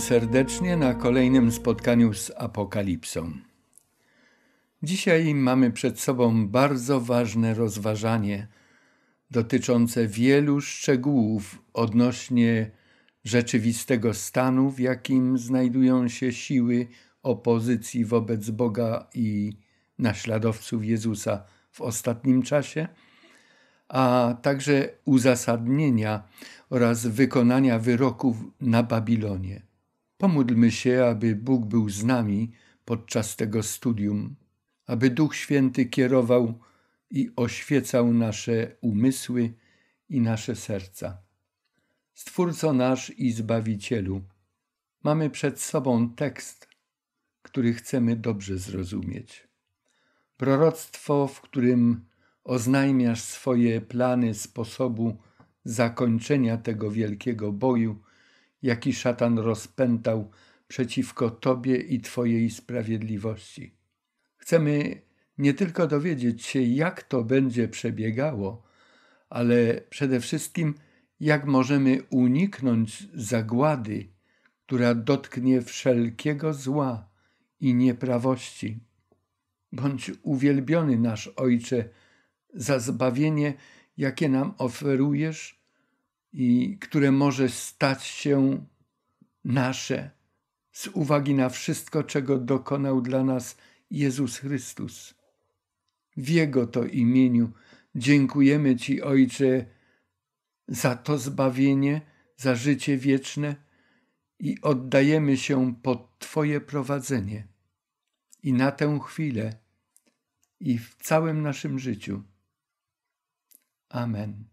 serdecznie na kolejnym spotkaniu z Apokalipsą. Dzisiaj mamy przed sobą bardzo ważne rozważanie dotyczące wielu szczegółów odnośnie rzeczywistego stanu, w jakim znajdują się siły opozycji wobec Boga i naśladowców Jezusa w ostatnim czasie, a także uzasadnienia oraz wykonania wyroków na Babilonie. Pomódlmy się, aby Bóg był z nami podczas tego studium, aby Duch Święty kierował i oświecał nasze umysły i nasze serca. Stwórco nasz i Zbawicielu, mamy przed sobą tekst, który chcemy dobrze zrozumieć. Proroctwo, w którym oznajmiasz swoje plany sposobu zakończenia tego wielkiego boju jaki szatan rozpętał przeciwko Tobie i Twojej sprawiedliwości. Chcemy nie tylko dowiedzieć się, jak to będzie przebiegało, ale przede wszystkim, jak możemy uniknąć zagłady, która dotknie wszelkiego zła i nieprawości. Bądź uwielbiony nasz Ojcze za zbawienie, jakie nam oferujesz i które może stać się nasze z uwagi na wszystko, czego dokonał dla nas Jezus Chrystus. W Jego to imieniu dziękujemy Ci, Ojcze, za to zbawienie, za życie wieczne i oddajemy się pod Twoje prowadzenie. I na tę chwilę, i w całym naszym życiu. Amen.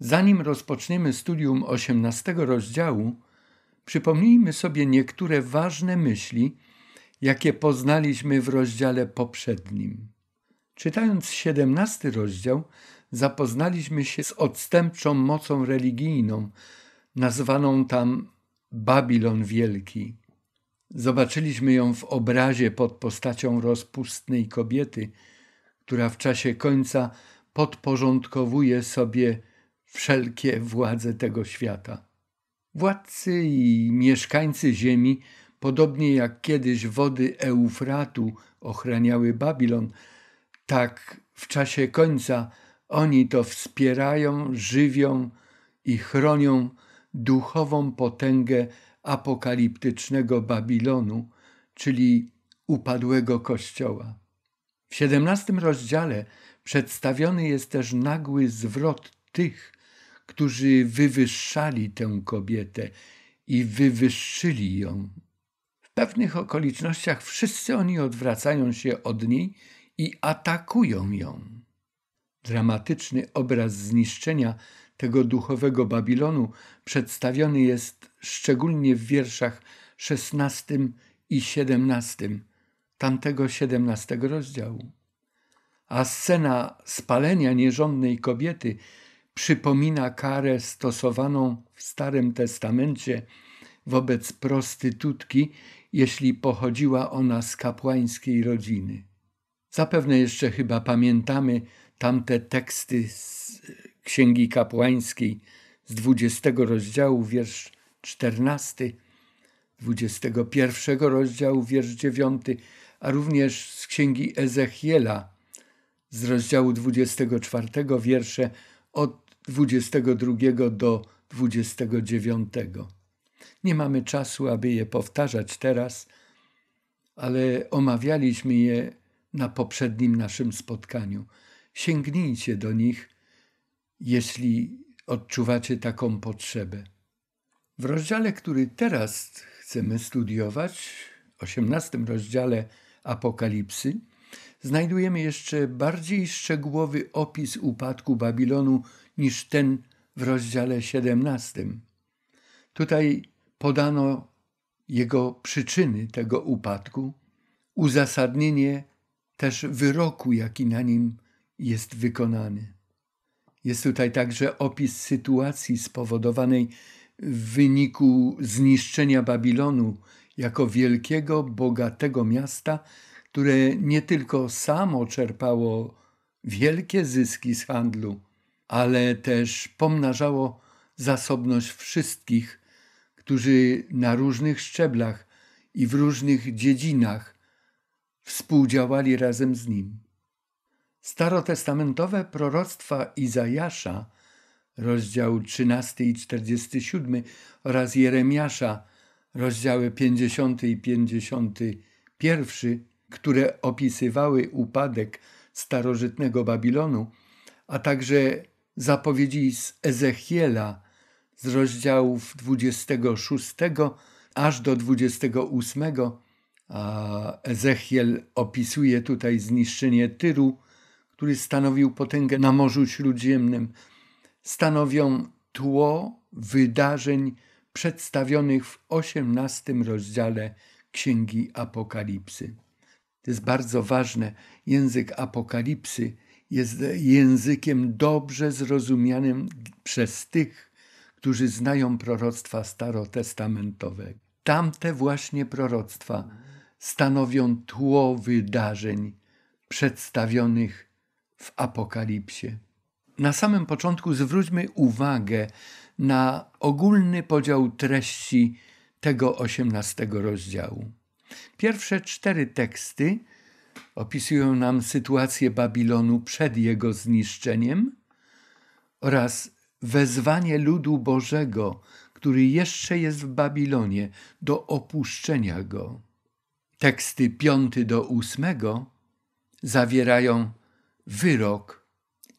Zanim rozpoczniemy studium 18 rozdziału, przypomnijmy sobie niektóre ważne myśli, jakie poznaliśmy w rozdziale poprzednim. Czytając 17 rozdział, zapoznaliśmy się z odstępczą mocą religijną, nazwaną tam Babilon Wielki. Zobaczyliśmy ją w obrazie pod postacią rozpustnej kobiety, która w czasie końca podporządkowuje sobie wszelkie władze tego świata. Władcy i mieszkańcy ziemi, podobnie jak kiedyś wody Eufratu ochraniały Babilon, tak w czasie końca oni to wspierają, żywią i chronią duchową potęgę apokaliptycznego Babilonu, czyli upadłego kościoła. W XVII rozdziale przedstawiony jest też nagły zwrot tych, którzy wywyższali tę kobietę i wywyższyli ją. W pewnych okolicznościach wszyscy oni odwracają się od niej i atakują ją. Dramatyczny obraz zniszczenia tego duchowego Babilonu przedstawiony jest szczególnie w wierszach szesnastym i siedemnastym tamtego siedemnastego rozdziału. A scena spalenia nierządnej kobiety przypomina karę stosowaną w Starym Testamencie wobec prostytutki, jeśli pochodziła ona z kapłańskiej rodziny. Zapewne jeszcze chyba pamiętamy tamte teksty z e, Księgi Kapłańskiej z 20 rozdziału, wiersz 14, 21 rozdziału, wiersz 9, a również z Księgi Ezechiela z rozdziału 24, wiersze od 22 do 29. Nie mamy czasu, aby je powtarzać teraz, ale omawialiśmy je na poprzednim naszym spotkaniu. Sięgnijcie do nich, jeśli odczuwacie taką potrzebę. W rozdziale, który teraz chcemy studiować, 18 rozdziale Apokalipsy, znajdujemy jeszcze bardziej szczegółowy opis upadku Babilonu niż ten w rozdziale 17. Tutaj podano jego przyczyny tego upadku, uzasadnienie też wyroku, jaki na nim jest wykonany. Jest tutaj także opis sytuacji spowodowanej w wyniku zniszczenia Babilonu jako wielkiego, bogatego miasta, które nie tylko samo czerpało wielkie zyski z handlu, ale też pomnażało zasobność wszystkich, którzy na różnych szczeblach i w różnych dziedzinach współdziałali razem z nim. Starotestamentowe proroctwa Izajasza, rozdział 13 i 47 oraz Jeremiasza, rozdziały 50 i 51 które opisywały upadek starożytnego Babilonu, a także zapowiedzi z Ezechiela z rozdziałów 26 aż do 28, a Ezechiel opisuje tutaj zniszczenie Tyru, który stanowił potęgę na Morzu Śródziemnym, stanowią tło wydarzeń przedstawionych w 18 rozdziale Księgi Apokalipsy to jest bardzo ważne, język apokalipsy jest językiem dobrze zrozumianym przez tych, którzy znają proroctwa starotestamentowe. Tamte właśnie proroctwa stanowią tło wydarzeń przedstawionych w Apokalipsie. Na samym początku zwróćmy uwagę na ogólny podział treści tego osiemnastego rozdziału. Pierwsze cztery teksty opisują nam sytuację Babilonu przed jego zniszczeniem oraz wezwanie ludu Bożego, który jeszcze jest w Babilonie, do opuszczenia go. Teksty piąty do ósmego zawierają wyrok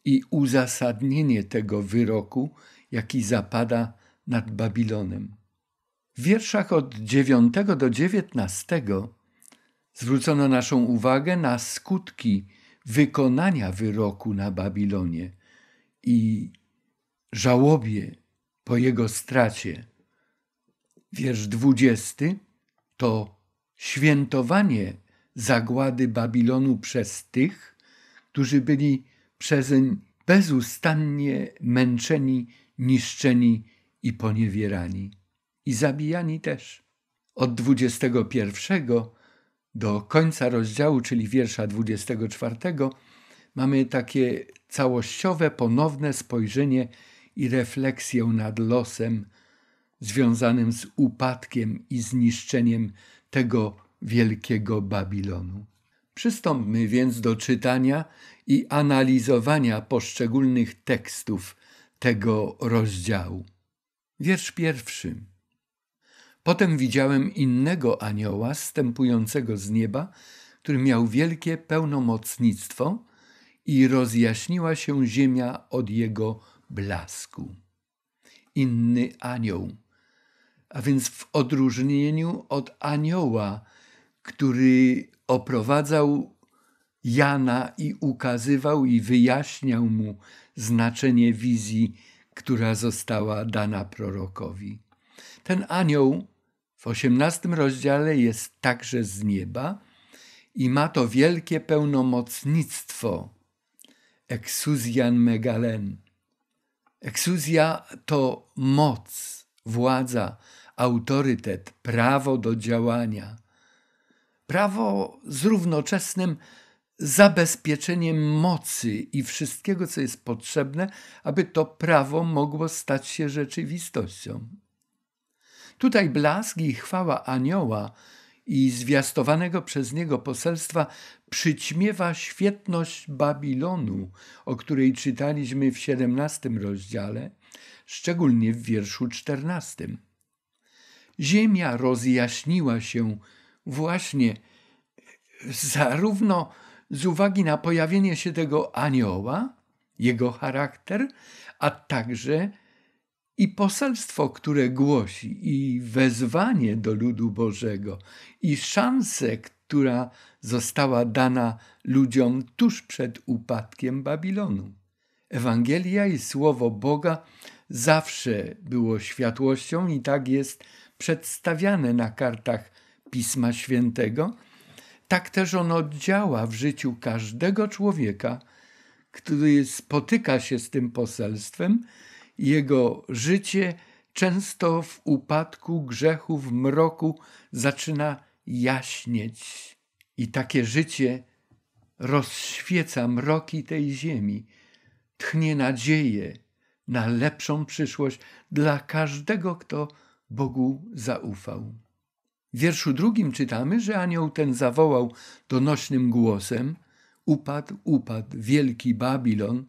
i uzasadnienie tego wyroku, jaki zapada nad Babilonem. W wierszach od 9 do 19 zwrócono naszą uwagę na skutki wykonania wyroku na Babilonie i żałobie po jego stracie. Wiersz 20 to świętowanie zagłady Babilonu przez tych, którzy byli przezeń bezustannie męczeni, niszczeni i poniewierani i zabijani też. Od 21 do końca rozdziału, czyli wiersza 24, mamy takie całościowe, ponowne spojrzenie i refleksję nad losem związanym z upadkiem i zniszczeniem tego wielkiego Babilonu. Przystąpmy więc do czytania i analizowania poszczególnych tekstów tego rozdziału. Wiersz pierwszy. Potem widziałem innego anioła stępującego z nieba, który miał wielkie pełnomocnictwo i rozjaśniła się ziemia od jego blasku. Inny anioł. A więc w odróżnieniu od anioła, który oprowadzał Jana i ukazywał i wyjaśniał mu znaczenie wizji, która została dana prorokowi. Ten anioł w osiemnastym rozdziale jest także z nieba i ma to wielkie pełnomocnictwo exusian megalen. Eksuzja to moc, władza, autorytet, prawo do działania. Prawo z równoczesnym zabezpieczeniem mocy i wszystkiego, co jest potrzebne, aby to prawo mogło stać się rzeczywistością. Tutaj blask i chwała anioła i zwiastowanego przez niego poselstwa przyćmiewa świetność Babilonu, o której czytaliśmy w XVII rozdziale, szczególnie w wierszu XIV. Ziemia rozjaśniła się właśnie zarówno z uwagi na pojawienie się tego anioła, jego charakter, a także i poselstwo, które głosi, i wezwanie do ludu Bożego, i szanse, która została dana ludziom tuż przed upadkiem Babilonu. Ewangelia i słowo Boga zawsze było światłością i tak jest przedstawiane na kartach Pisma Świętego. Tak też ono działa w życiu każdego człowieka, który spotyka się z tym poselstwem jego życie często w upadku grzechu, w mroku zaczyna jaśnieć. I takie życie rozświeca mroki tej ziemi, tchnie nadzieję na lepszą przyszłość dla każdego, kto Bogu zaufał. W wierszu drugim czytamy, że anioł ten zawołał donośnym głosem: Upadł, upadł wielki Babilon,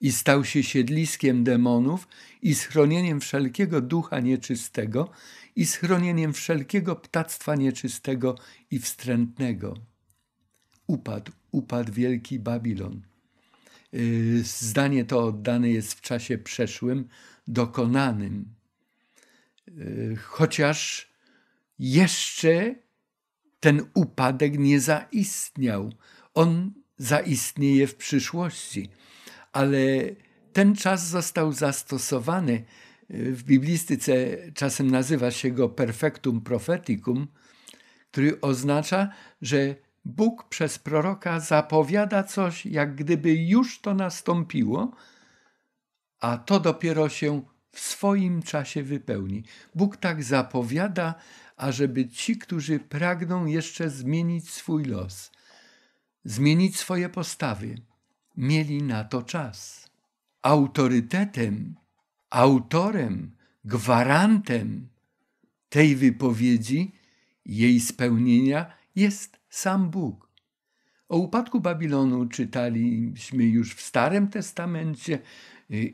i stał się siedliskiem demonów i schronieniem wszelkiego ducha nieczystego i schronieniem wszelkiego ptactwa nieczystego i wstrętnego. Upadł, upadł wielki Babilon. Y, zdanie to oddane jest w czasie przeszłym, dokonanym. Y, chociaż jeszcze ten upadek nie zaistniał. On zaistnieje w przyszłości ale ten czas został zastosowany. Y, w biblistyce czasem nazywa się go perfectum propheticum, który oznacza, że Bóg przez proroka zapowiada coś, jak gdyby już to nastąpiło, a to dopiero się w swoim czasie wypełni. Bóg tak zapowiada, ażeby ci, którzy pragną jeszcze zmienić swój los, zmienić swoje postawy, mieli na to czas. Autorytetem, autorem, gwarantem tej wypowiedzi, jej spełnienia jest sam Bóg. O upadku Babilonu czytaliśmy już w Starym Testamencie,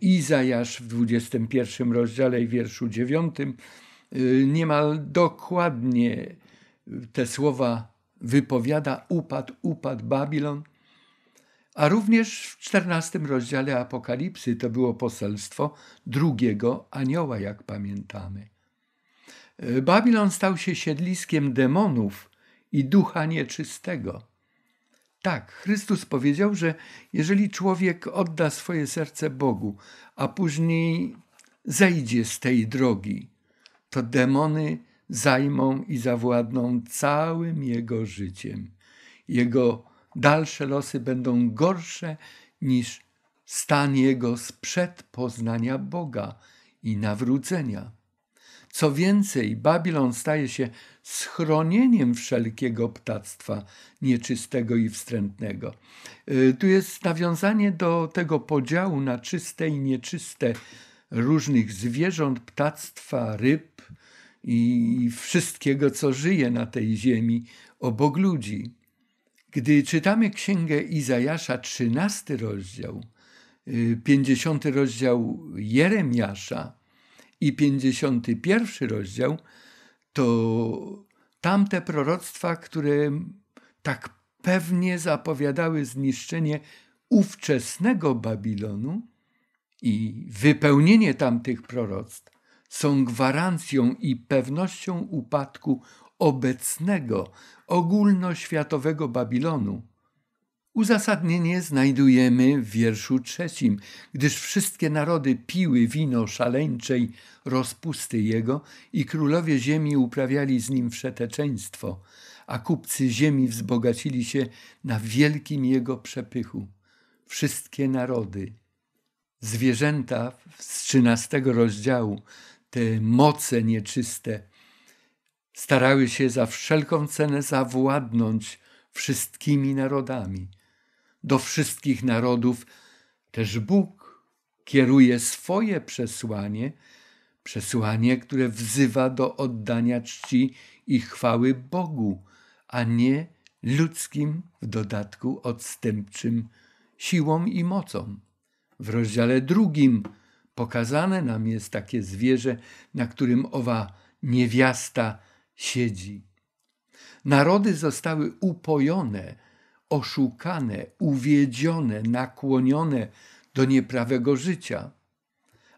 Izajasz w 21 rozdziale i wierszu 9 y, niemal dokładnie te słowa wypowiada upadł, upadł Babilon – a również w czternastym rozdziale Apokalipsy to było poselstwo drugiego anioła, jak pamiętamy. E, Babilon stał się siedliskiem demonów i ducha nieczystego. Tak, Chrystus powiedział, że jeżeli człowiek odda swoje serce Bogu, a później zejdzie z tej drogi, to demony zajmą i zawładną całym jego życiem, jego dalsze losy będą gorsze niż stan jego sprzed poznania Boga i nawrócenia. Co więcej, Babilon staje się schronieniem wszelkiego ptactwa nieczystego i wstrętnego. Y, tu jest nawiązanie do tego podziału na czyste i nieczyste różnych zwierząt, ptactwa, ryb i wszystkiego, co żyje na tej ziemi obok ludzi. Gdy czytamy Księgę Izajasza, 13 rozdział, 50 y, rozdział Jeremiasza i 51 rozdział, to tamte proroctwa, które tak pewnie zapowiadały zniszczenie ówczesnego Babilonu i wypełnienie tamtych proroctw, są gwarancją i pewnością upadku obecnego ogólnoświatowego Babilonu, uzasadnienie znajdujemy w wierszu trzecim, gdyż wszystkie narody piły wino szaleńczej rozpusty jego i królowie ziemi uprawiali z nim wszeteczeństwo, a kupcy ziemi wzbogacili się na wielkim jego przepychu. Wszystkie narody. Zwierzęta z trzynastego rozdziału, te moce nieczyste – Starały się za wszelką cenę zawładnąć wszystkimi narodami. Do wszystkich narodów też Bóg kieruje swoje przesłanie, przesłanie, które wzywa do oddania czci i chwały Bogu, a nie ludzkim, w dodatku odstępczym, siłom i mocą. W rozdziale drugim pokazane nam jest takie zwierzę, na którym owa niewiasta siedzi. Narody zostały upojone, oszukane, uwiedzione, nakłonione do nieprawego życia.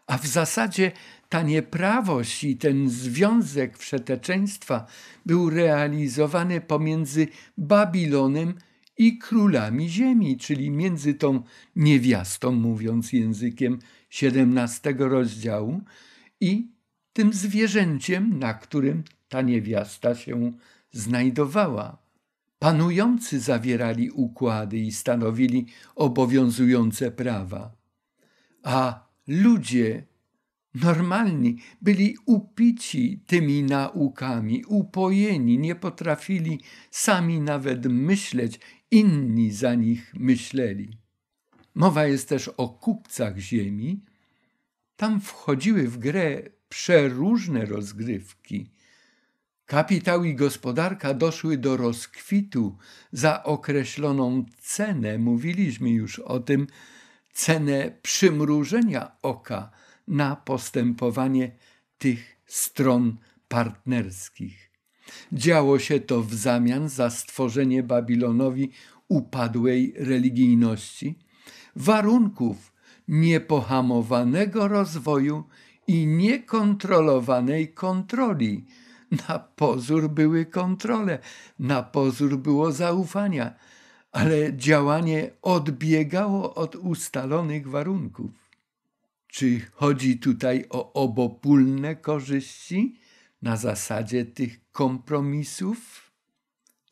A w zasadzie ta nieprawość i ten związek wszeteczeństwa był realizowany pomiędzy Babilonem i królami ziemi, czyli między tą niewiastą, mówiąc językiem XVII rozdziału, i tym zwierzęciem, na którym ta niewiasta się znajdowała. Panujący zawierali układy i stanowili obowiązujące prawa, a ludzie normalni byli upici tymi naukami, upojeni, nie potrafili sami nawet myśleć, inni za nich myśleli. Mowa jest też o kupcach ziemi. Tam wchodziły w grę przeróżne rozgrywki Kapitał i gospodarka doszły do rozkwitu za określoną cenę, mówiliśmy już o tym, cenę przymrużenia oka na postępowanie tych stron partnerskich. Działo się to w zamian za stworzenie Babilonowi upadłej religijności, warunków niepohamowanego rozwoju i niekontrolowanej kontroli na pozór były kontrole, na pozór było zaufania, ale działanie odbiegało od ustalonych warunków. Czy chodzi tutaj o obopólne korzyści na zasadzie tych kompromisów?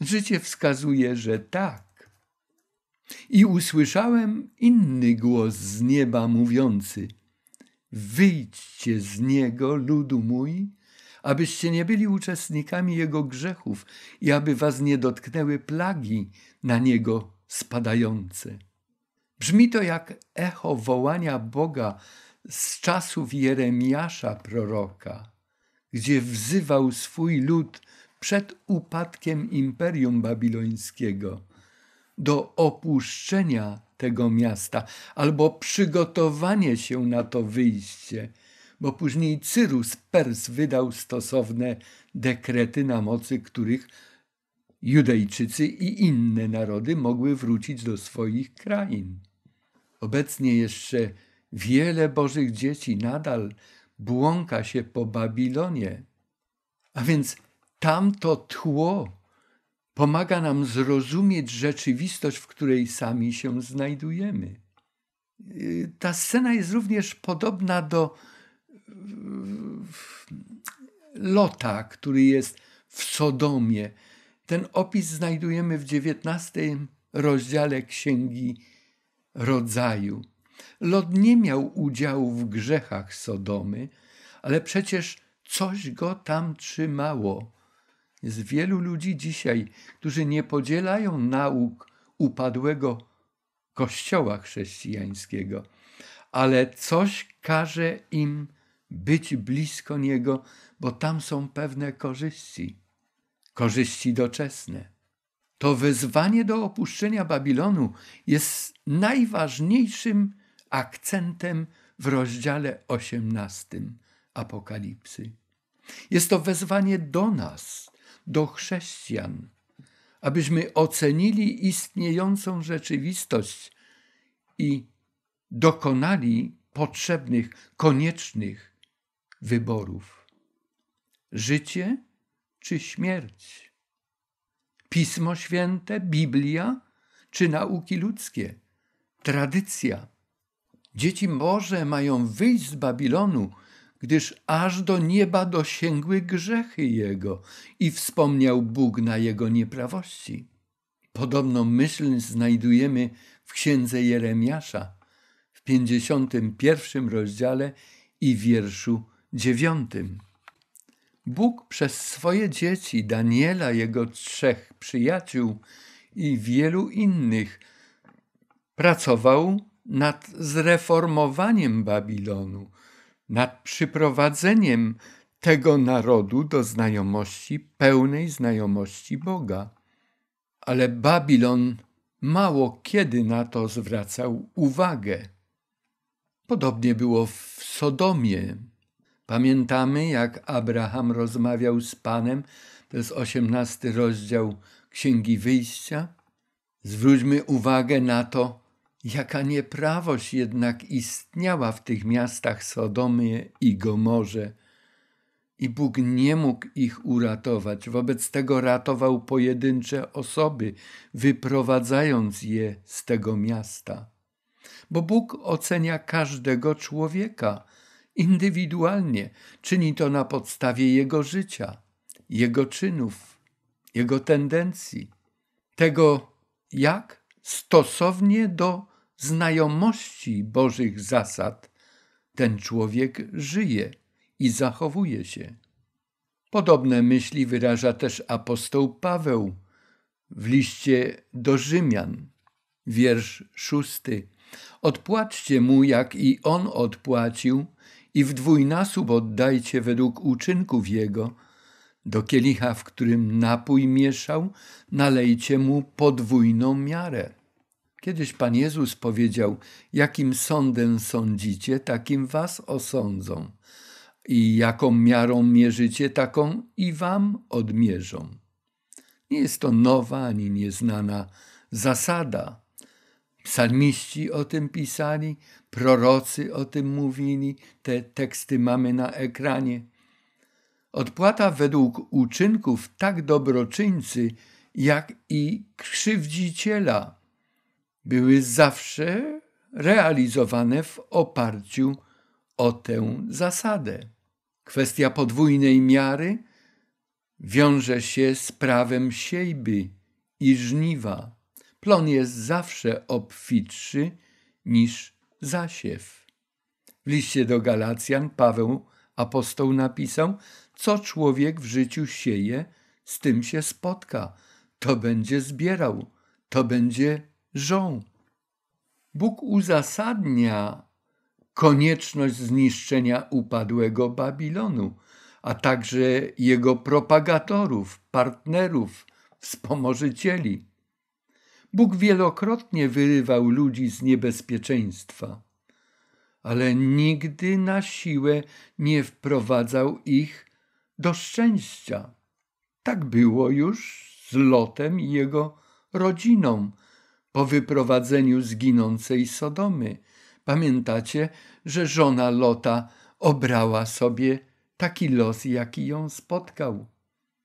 Życie wskazuje, że tak. I usłyszałem inny głos z nieba mówiący: Wyjdźcie z niego, ludu mój, abyście nie byli uczestnikami jego grzechów i aby was nie dotknęły plagi na niego spadające. Brzmi to jak echo wołania Boga z czasów Jeremiasza proroka, gdzie wzywał swój lud przed upadkiem imperium babilońskiego do opuszczenia tego miasta albo przygotowanie się na to wyjście – bo później Cyrus Pers wydał stosowne dekrety, na mocy których Judejczycy i inne narody mogły wrócić do swoich krain. Obecnie jeszcze wiele Bożych dzieci nadal błąka się po Babilonie. A więc tamto tło pomaga nam zrozumieć rzeczywistość, w której sami się znajdujemy. Y, ta scena jest również podobna do Lota, który jest w Sodomie. Ten opis znajdujemy w XIX rozdziale Księgi Rodzaju. Lot nie miał udziału w grzechach Sodomy, ale przecież coś go tam trzymało. Jest wielu ludzi dzisiaj, którzy nie podzielają nauk upadłego Kościoła chrześcijańskiego, ale coś każe im być blisko Niego, bo tam są pewne korzyści, korzyści doczesne. To wezwanie do opuszczenia Babilonu jest najważniejszym akcentem w rozdziale 18 Apokalipsy. Jest to wezwanie do nas, do chrześcijan, abyśmy ocenili istniejącą rzeczywistość i dokonali potrzebnych, koniecznych wyborów: życie czy śmierć? Pismo Święte, Biblia czy nauki ludzkie, tradycja? Dzieci Boże mają wyjść z Babilonu, gdyż aż do nieba dosięgły grzechy jego i wspomniał Bóg na jego nieprawości. Podobną myśl znajdujemy w księdze Jeremiasza w 51 rozdziale i wierszu dziewiątym. Bóg przez swoje dzieci, Daniela, jego trzech przyjaciół i wielu innych, pracował nad zreformowaniem Babilonu, nad przyprowadzeniem tego narodu do znajomości, pełnej znajomości Boga. Ale Babilon mało kiedy na to zwracał uwagę. Podobnie było w Sodomie, Pamiętamy, jak Abraham rozmawiał z Panem, to jest osiemnasty rozdział Księgi Wyjścia. Zwróćmy uwagę na to, jaka nieprawość jednak istniała w tych miastach Sodomy i Gomorze. I Bóg nie mógł ich uratować, wobec tego ratował pojedyncze osoby, wyprowadzając je z tego miasta. Bo Bóg ocenia każdego człowieka indywidualnie, czyni to na podstawie jego życia, jego czynów, jego tendencji, tego jak stosownie do znajomości Bożych zasad ten człowiek żyje i zachowuje się. Podobne myśli wyraża też apostoł Paweł w liście do Rzymian, wiersz szósty. „Odpłaccie mu, jak i on odpłacił, i w dwójnasób oddajcie według uczynków jego. Do kielicha, w którym napój mieszał, nalejcie mu podwójną miarę. Kiedyś Pan Jezus powiedział: Jakim sądem sądzicie, takim was osądzą, i jaką miarą mierzycie, taką i wam odmierzą. Nie jest to nowa ani nieznana zasada. Psalmiści o tym pisali, prorocy o tym mówili, te teksty mamy na ekranie. Odpłata według uczynków tak dobroczyńcy, jak i krzywdziciela były zawsze realizowane w oparciu o tę zasadę. Kwestia podwójnej miary wiąże się z prawem siejby i żniwa. Plon jest zawsze obfitszy niż zasiew. W liście do Galacjan Paweł apostoł napisał: Co człowiek w życiu sieje, z tym się spotka, to będzie zbierał, to będzie żął. Bóg uzasadnia konieczność zniszczenia upadłego Babilonu, a także jego propagatorów, partnerów, wspomożycieli. Bóg wielokrotnie wyrywał ludzi z niebezpieczeństwa, ale nigdy na siłę nie wprowadzał ich do szczęścia. Tak było już z Lotem i jego rodziną po wyprowadzeniu zginącej Sodomy. Pamiętacie, że żona Lota obrała sobie taki los, jaki ją spotkał.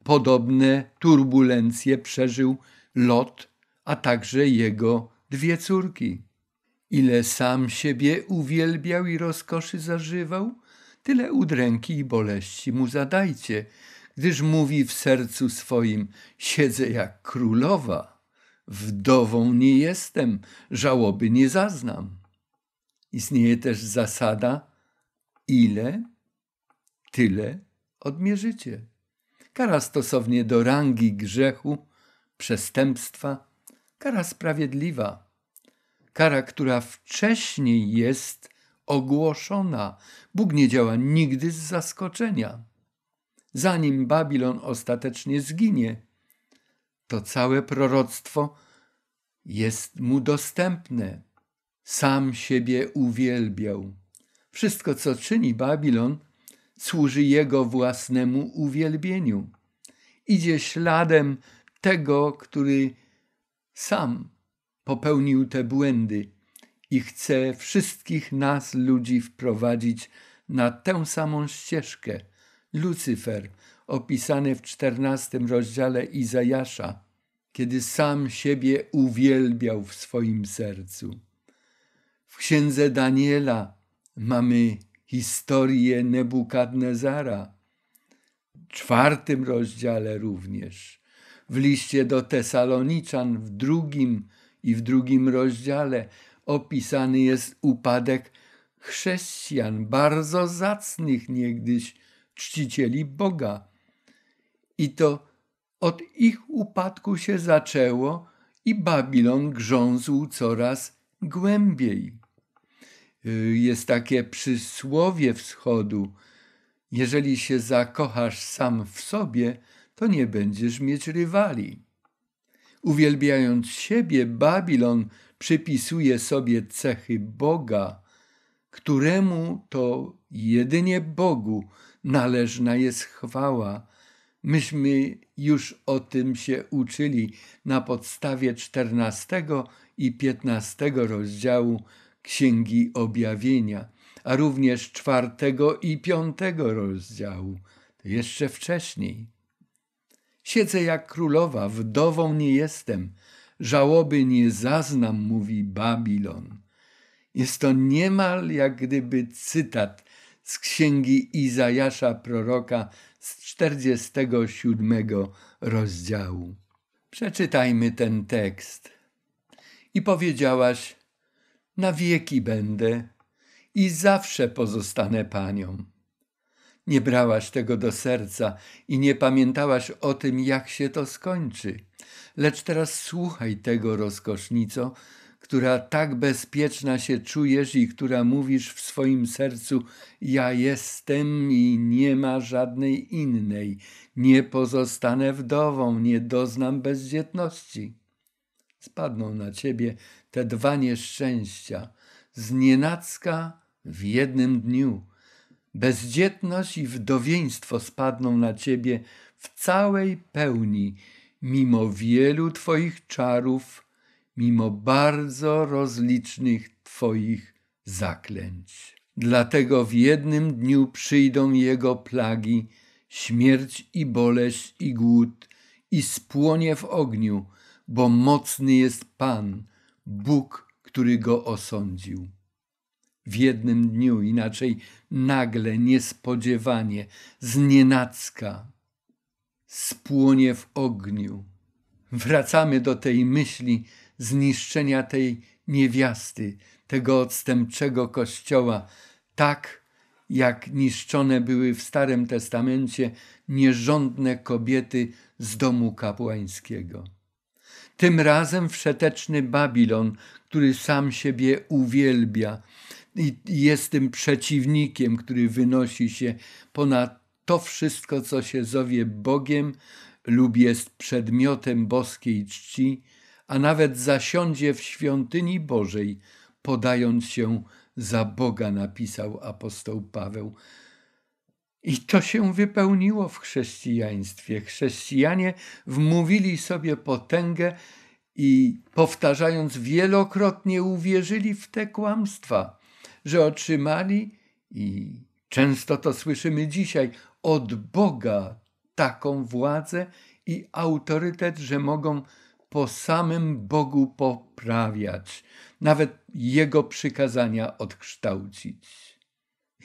Podobne turbulencje przeżył Lot a także jego dwie córki. Ile sam siebie uwielbiał i rozkoszy zażywał, tyle udręki i boleści mu zadajcie, gdyż mówi w sercu swoim: Siedzę jak królowa, wdową nie jestem, żałoby nie zaznam. Istnieje też zasada: ile, tyle odmierzycie. Kara stosownie do rangi grzechu, przestępstwa kara sprawiedliwa, kara, która wcześniej jest ogłoszona. Bóg nie działa nigdy z zaskoczenia. Zanim Babilon ostatecznie zginie, to całe proroctwo jest mu dostępne. Sam siebie uwielbiał. Wszystko, co czyni Babilon, służy jego własnemu uwielbieniu. Idzie śladem tego, który sam popełnił te błędy i chce wszystkich nas, ludzi, wprowadzić na tę samą ścieżkę. Lucyfer, opisany w czternastym rozdziale Izajasza, kiedy sam siebie uwielbiał w swoim sercu. W księdze Daniela mamy historię Nebukadnezara, w czwartym rozdziale również w liście do Tesaloniczan w drugim i w drugim rozdziale opisany jest upadek chrześcijan, bardzo zacnych niegdyś czcicieli Boga. I to od ich upadku się zaczęło i Babilon grzązł coraz głębiej. Jest takie przysłowie wschodu: jeżeli się zakochasz sam w sobie, to nie będziesz mieć rywali. Uwielbiając siebie, Babilon przypisuje sobie cechy Boga, któremu to jedynie Bogu należna jest chwała. Myśmy już o tym się uczyli na podstawie czternastego i piętnastego rozdziału Księgi Objawienia, a również czwartego i piątego rozdziału, to jeszcze wcześniej. Siedzę jak królowa, wdową nie jestem, żałoby nie zaznam, mówi Babilon. Jest to niemal jak gdyby cytat z księgi Izajasza proroka z 47 rozdziału. Przeczytajmy ten tekst. I powiedziałaś: Na wieki będę i zawsze pozostanę panią nie brałaś tego do serca i nie pamiętałaś o tym, jak się to skończy. Lecz teraz słuchaj tego, rozkosznico, która tak bezpieczna się czujesz i która mówisz w swoim sercu: Ja jestem i nie ma żadnej innej, nie pozostanę wdową, nie doznam bezdzietności. Spadną na ciebie te dwa nieszczęścia, znienacka w jednym dniu Bezdzietność i wdowieństwo spadną na ciebie w całej pełni, mimo wielu twoich czarów, mimo bardzo rozlicznych twoich zaklęć. Dlatego w jednym dniu przyjdą jego plagi, śmierć i boleść i głód, i spłonie w ogniu, bo mocny jest Pan, Bóg, który go osądził w jednym dniu, inaczej nagle, niespodziewanie, znienacka, spłonie w ogniu. Wracamy do tej myśli zniszczenia tej niewiasty, tego odstępczego kościoła, tak jak niszczone były w Starym Testamencie nierządne kobiety z domu kapłańskiego. Tym razem wszeteczny Babilon, który sam siebie uwielbia, i, jest tym przeciwnikiem, który wynosi się ponad to wszystko, co się zowie Bogiem lub jest przedmiotem boskiej czci, a nawet zasiądzie w świątyni Bożej, podając się za Boga, napisał apostoł Paweł. I to się wypełniło w chrześcijaństwie. Chrześcijanie wmówili sobie potęgę i powtarzając wielokrotnie uwierzyli w te kłamstwa że otrzymali, i często to słyszymy dzisiaj, od Boga taką władzę i autorytet, że mogą po samym Bogu poprawiać, nawet Jego przykazania odkształcić.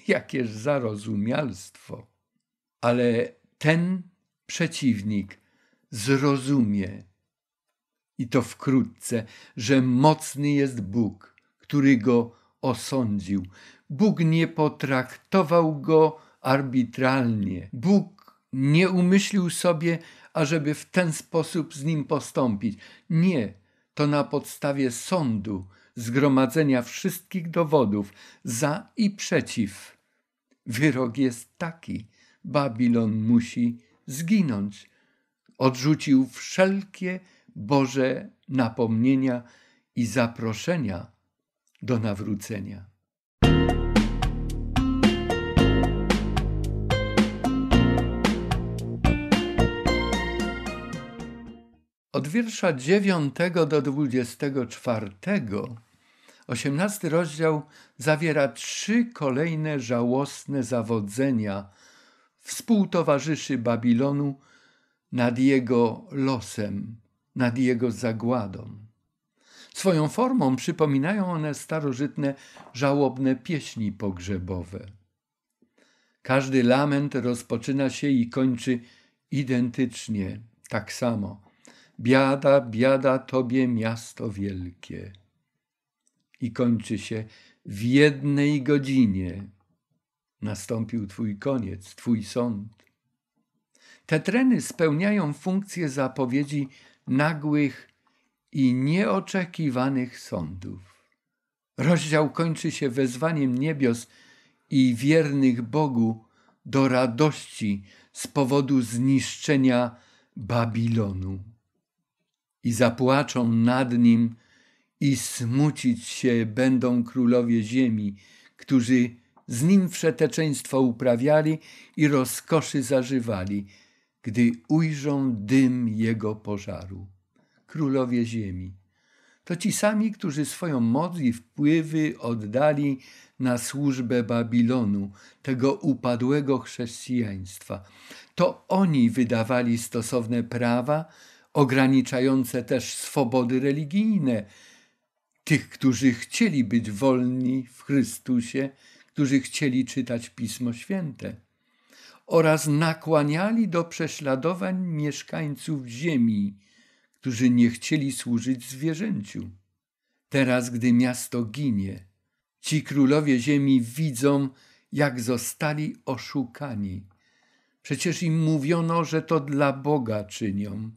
Jakież zarozumialstwo! Ale ten przeciwnik zrozumie, i to wkrótce, że mocny jest Bóg, który go osądził. Bóg nie potraktował go arbitralnie. Bóg nie umyślił sobie, ażeby w ten sposób z nim postąpić. Nie, to na podstawie sądu, zgromadzenia wszystkich dowodów za i przeciw. Wyrok jest taki: Babilon musi zginąć. Odrzucił wszelkie Boże napomnienia i zaproszenia do nawrócenia. Od wiersza 9 do 24, 18 rozdział zawiera trzy kolejne żałosne zawodzenia współtowarzyszy Babilonu nad jego losem, nad jego zagładą. Swoją formą przypominają one starożytne żałobne pieśni pogrzebowe. Każdy lament rozpoczyna się i kończy identycznie, tak samo. Biada, biada tobie miasto wielkie. I kończy się w jednej godzinie. Nastąpił twój koniec, twój sąd. Te treny spełniają funkcję zapowiedzi nagłych, i nieoczekiwanych sądów. Rozdział kończy się wezwaniem niebios i wiernych Bogu do radości z powodu zniszczenia Babilonu. I zapłaczą nad nim i smucić się będą królowie ziemi, którzy z nim wszeteczeństwo uprawiali i rozkoszy zażywali, gdy ujrzą dym jego pożaru królowie ziemi. To ci sami, którzy swoją moc i wpływy oddali na służbę Babilonu, tego upadłego chrześcijaństwa. To oni wydawali stosowne prawa, ograniczające też swobody religijne tych, którzy chcieli być wolni w Chrystusie, którzy chcieli czytać Pismo Święte, oraz nakłaniali do prześladowań mieszkańców ziemi którzy nie chcieli służyć zwierzęciu. Teraz, gdy miasto ginie, ci królowie ziemi widzą, jak zostali oszukani. Przecież im mówiono, że to dla Boga czynią,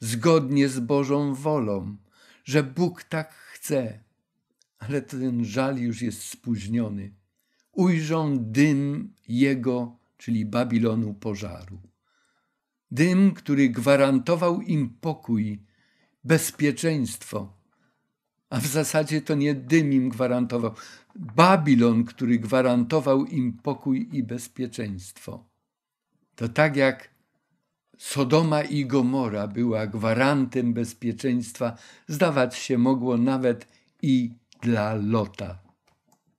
zgodnie z Bożą wolą, że Bóg tak chce. Ale ten żal już jest spóźniony. Ujrzą dym jego, czyli Babilonu pożaru. Dym, który gwarantował im pokój, bezpieczeństwo. A w zasadzie to nie dym im gwarantował. Babilon, który gwarantował im pokój i bezpieczeństwo. To tak jak Sodoma i Gomora była gwarantem bezpieczeństwa, zdawać się mogło nawet i dla Lota.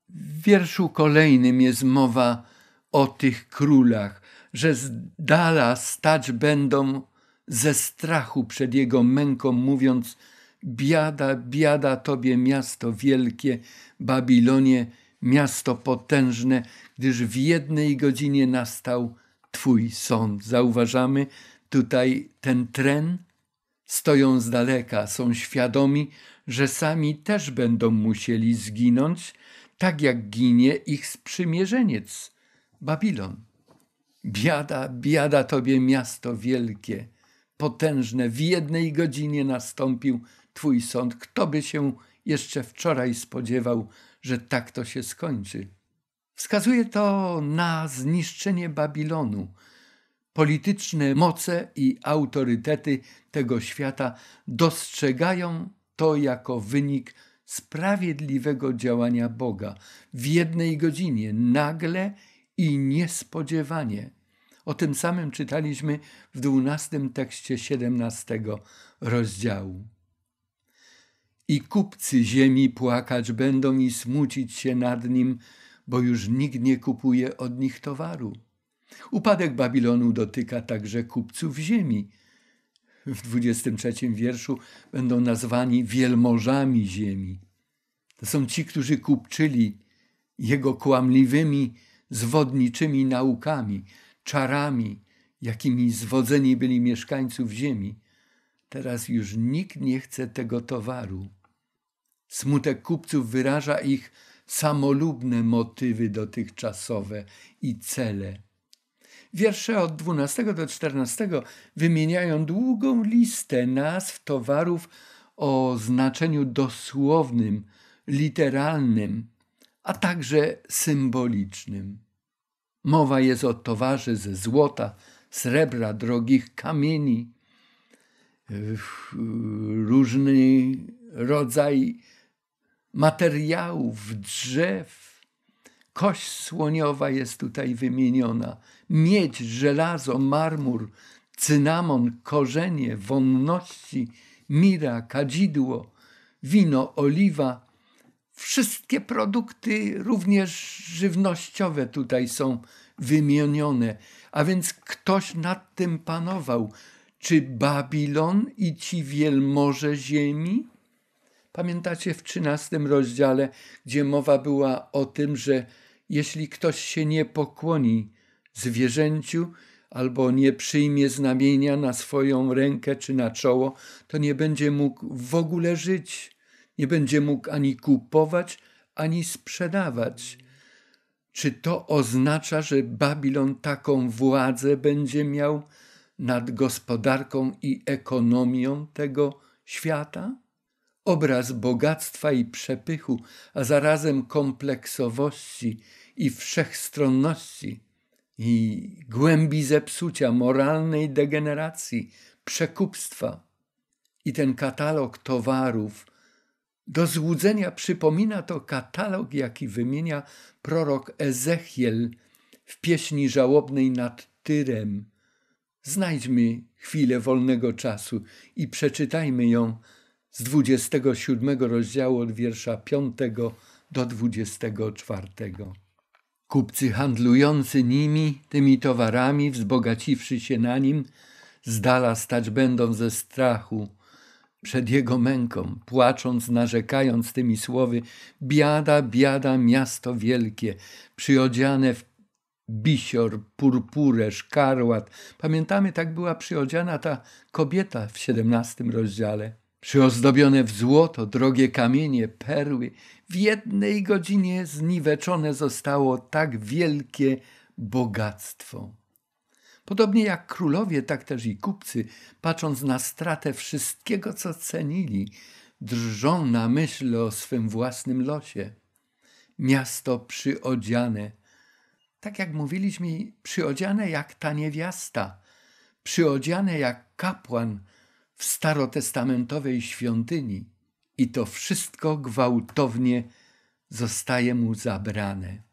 W wierszu kolejnym jest mowa o tych królach, że z dala stać będą ze strachu przed jego męką, mówiąc: Biada, biada tobie miasto wielkie, Babilonie, miasto potężne, gdyż w jednej godzinie nastał Twój sąd. Zauważamy tutaj ten tren. Stoją z daleka, są świadomi, że sami też będą musieli zginąć, tak jak ginie ich sprzymierzeniec Babilon. Biada, biada tobie miasto wielkie, potężne, w jednej godzinie nastąpił twój sąd. Kto by się jeszcze wczoraj spodziewał, że tak to się skończy? Wskazuje to na zniszczenie Babilonu. Polityczne moce i autorytety tego świata dostrzegają to jako wynik sprawiedliwego działania Boga w jednej godzinie, nagle i niespodziewanie. O tym samym czytaliśmy w dwunastym tekście 17 rozdziału. I kupcy ziemi płakać będą i smucić się nad nim, bo już nikt nie kupuje od nich towaru. Upadek Babilonu dotyka także kupców ziemi. W trzecim wierszu będą nazwani wielmożami ziemi. To są ci, którzy kupczyli jego kłamliwymi, zwodniczymi naukami, czarami, jakimi zwodzeni byli mieszkańców ziemi, teraz już nikt nie chce tego towaru. Smutek kupców wyraża ich samolubne motywy dotychczasowe i cele. Wiersze od 12 do 14 wymieniają długą listę nazw towarów o znaczeniu dosłownym, literalnym, a także symbolicznym. Mowa jest o towarze ze złota, srebra, drogich kamieni, różny rodzaj materiałów, drzew. Kość słoniowa jest tutaj wymieniona, miedź, żelazo, marmur, cynamon, korzenie, wonności, mira, kadzidło, wino, oliwa, Wszystkie produkty, również żywnościowe, tutaj są wymienione. A więc ktoś nad tym panował. Czy Babilon i ci wielmoże ziemi? Pamiętacie w XIII rozdziale, gdzie mowa była o tym, że jeśli ktoś się nie pokłoni zwierzęciu albo nie przyjmie znamienia na swoją rękę czy na czoło, to nie będzie mógł w ogóle żyć nie będzie mógł ani kupować, ani sprzedawać. Czy to oznacza, że Babilon taką władzę będzie miał nad gospodarką i ekonomią tego świata? Obraz bogactwa i przepychu, a zarazem kompleksowości i wszechstronności i głębi zepsucia, moralnej degeneracji, przekupstwa. I ten katalog towarów, do złudzenia przypomina to katalog, jaki wymienia prorok Ezechiel w pieśni żałobnej nad Tyrem. Znajdźmy chwilę wolnego czasu i przeczytajmy ją z 27 rozdziału od wiersza 5 do 24. Kupcy handlujący nimi, tymi towarami, wzbogaciwszy się na nim, z dala stać będą ze strachu, przed jego męką, płacząc, narzekając tymi słowy: Biada, biada, miasto wielkie, przyodziane w bisior, purpurę, szkarłat. Pamiętamy, tak była przyodziana ta kobieta w XVII rozdziale. Przyozdobione w złoto, drogie kamienie, perły, w jednej godzinie zniweczone zostało tak wielkie bogactwo. Podobnie jak królowie, tak też i kupcy, patrząc na stratę wszystkiego, co cenili, drżą na myśl o swym własnym losie. Miasto przyodziane, tak jak mówiliśmy, przyodziane jak ta niewiasta, przyodziane jak kapłan w starotestamentowej świątyni. I to wszystko gwałtownie zostaje mu zabrane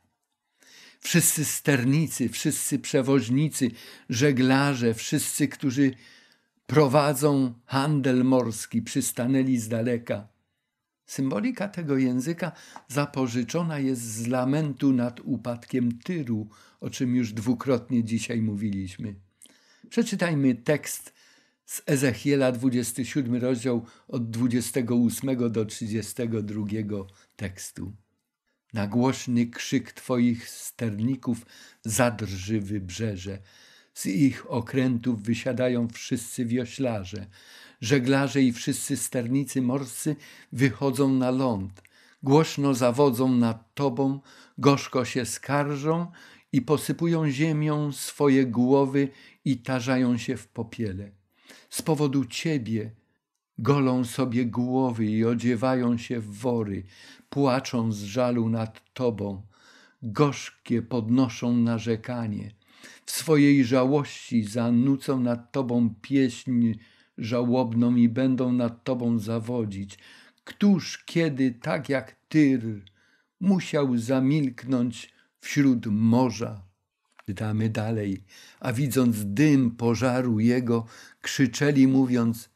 wszyscy sternicy, wszyscy przewoźnicy, żeglarze, wszyscy, którzy prowadzą handel morski, przystanęli z daleka. Symbolika tego języka zapożyczona jest z lamentu nad upadkiem Tyru, o czym już dwukrotnie dzisiaj mówiliśmy. Przeczytajmy tekst z Ezechiela 27 rozdział od 28 do 32 tekstu. Na głośny krzyk Twoich sterników zadrży wybrzeże. Z ich okrętów wysiadają wszyscy wioślarze. Żeglarze i wszyscy sternicy morscy wychodzą na ląd. Głośno zawodzą nad Tobą, gorzko się skarżą i posypują ziemią swoje głowy i tarzają się w popiele. Z powodu Ciebie Golą sobie głowy i odziewają się w wory, płaczą z żalu nad Tobą, gorzkie podnoszą narzekanie. W swojej żałości zanucą nad Tobą pieśń żałobną i będą nad Tobą zawodzić. Któż kiedy, tak jak Tyr, musiał zamilknąć wśród morza? Damy dalej, a widząc dym pożaru jego, krzyczeli mówiąc –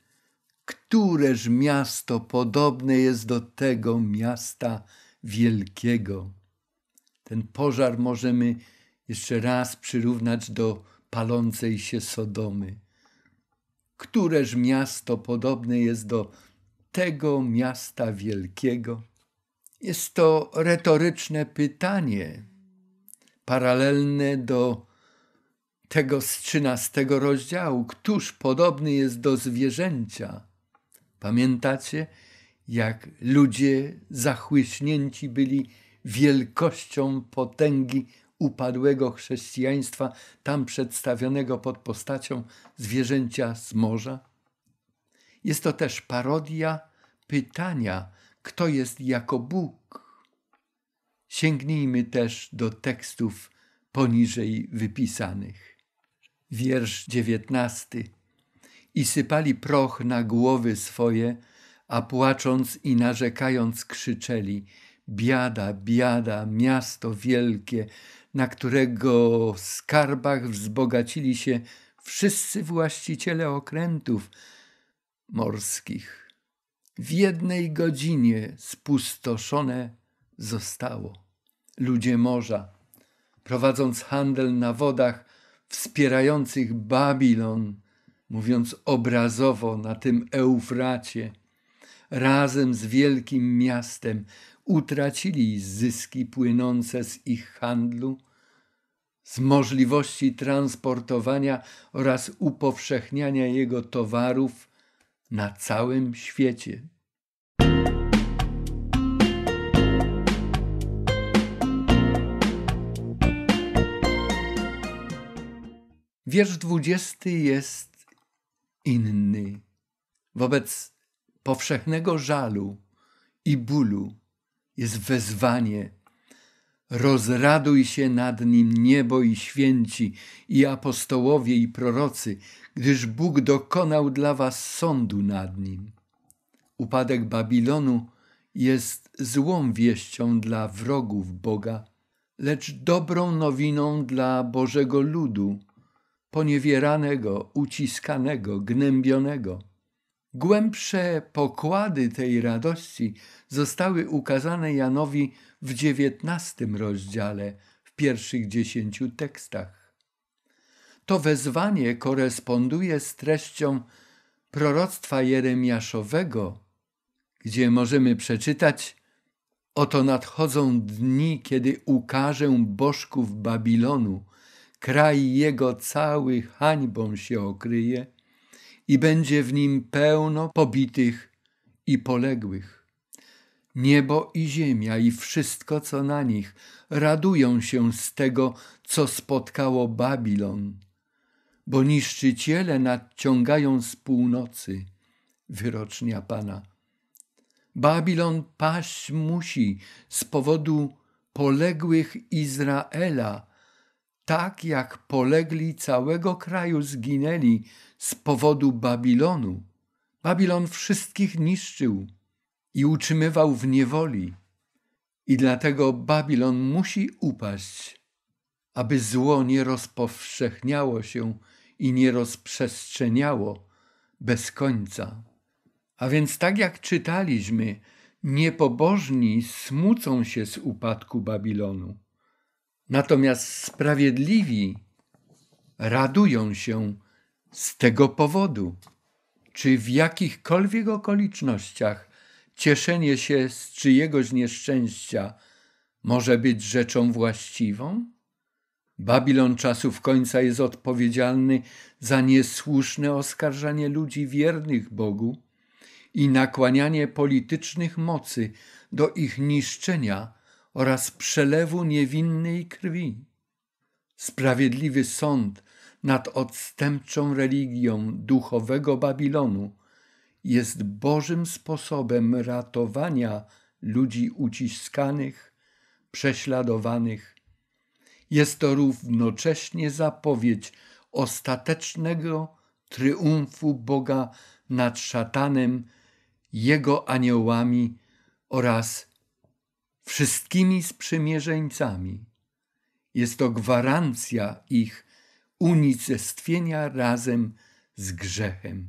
Któreż miasto podobne jest do tego miasta wielkiego? Ten pożar możemy jeszcze raz przyrównać do palącej się Sodomy. Któreż miasto podobne jest do tego miasta wielkiego? Jest to retoryczne pytanie, paralelne do tego z trzynastego rozdziału. Któż podobny jest do zwierzęcia, Pamiętacie, jak ludzie zachłyśnięci byli wielkością potęgi upadłego chrześcijaństwa, tam przedstawionego pod postacią zwierzęcia z morza? Jest to też parodia pytania, kto jest jako Bóg. Sięgnijmy też do tekstów poniżej wypisanych. Wiersz dziewiętnasty i sypali proch na głowy swoje, a płacząc i narzekając krzyczeli: Biada, biada, miasto wielkie, na którego skarbach wzbogacili się wszyscy właściciele okrętów morskich. W jednej godzinie spustoszone zostało. Ludzie morza, prowadząc handel na wodach wspierających Babilon, mówiąc obrazowo, na tym Eufracie, razem z wielkim miastem utracili zyski płynące z ich handlu, z możliwości transportowania oraz upowszechniania jego towarów na całym świecie. Wiersz dwudziesty jest inny, wobec powszechnego żalu i bólu jest wezwanie. Rozraduj się nad nim niebo i święci, i apostołowie, i prorocy, gdyż Bóg dokonał dla was sądu nad nim. Upadek Babilonu jest złą wieścią dla wrogów Boga, lecz dobrą nowiną dla Bożego ludu poniewieranego, uciskanego, gnębionego. Głębsze pokłady tej radości zostały ukazane Janowi w dziewiętnastym rozdziale, w pierwszych dziesięciu tekstach. To wezwanie koresponduje z treścią proroctwa Jeremiaszowego, gdzie możemy przeczytać: Oto nadchodzą dni, kiedy ukażę bożków Babilonu kraj jego cały hańbą się okryje i będzie w nim pełno pobitych i poległych. Niebo i ziemia i wszystko, co na nich, radują się z tego, co spotkało Babilon, bo niszczyciele nadciągają z północy, wyrocznia Pana. Babilon paść musi z powodu poległych Izraela, tak jak polegli całego kraju zginęli z powodu Babilonu. Babilon wszystkich niszczył i utrzymywał w niewoli. I dlatego Babilon musi upaść, aby zło nie rozpowszechniało się i nie rozprzestrzeniało bez końca. A więc, tak jak czytaliśmy, niepobożni smucą się z upadku Babilonu. Natomiast sprawiedliwi radują się z tego powodu, czy w jakichkolwiek okolicznościach cieszenie się z czyjegoś nieszczęścia może być rzeczą właściwą? Babilon czasów końca jest odpowiedzialny za niesłuszne oskarżanie ludzi wiernych Bogu i nakłanianie politycznych mocy do ich niszczenia oraz przelewu niewinnej krwi. Sprawiedliwy sąd nad odstępczą religią duchowego Babilonu jest Bożym sposobem ratowania ludzi uciskanych, prześladowanych. Jest to równocześnie zapowiedź ostatecznego triumfu Boga nad szatanem, jego aniołami oraz wszystkimi sprzymierzeńcami. Jest to gwarancja ich unicestwienia razem z grzechem.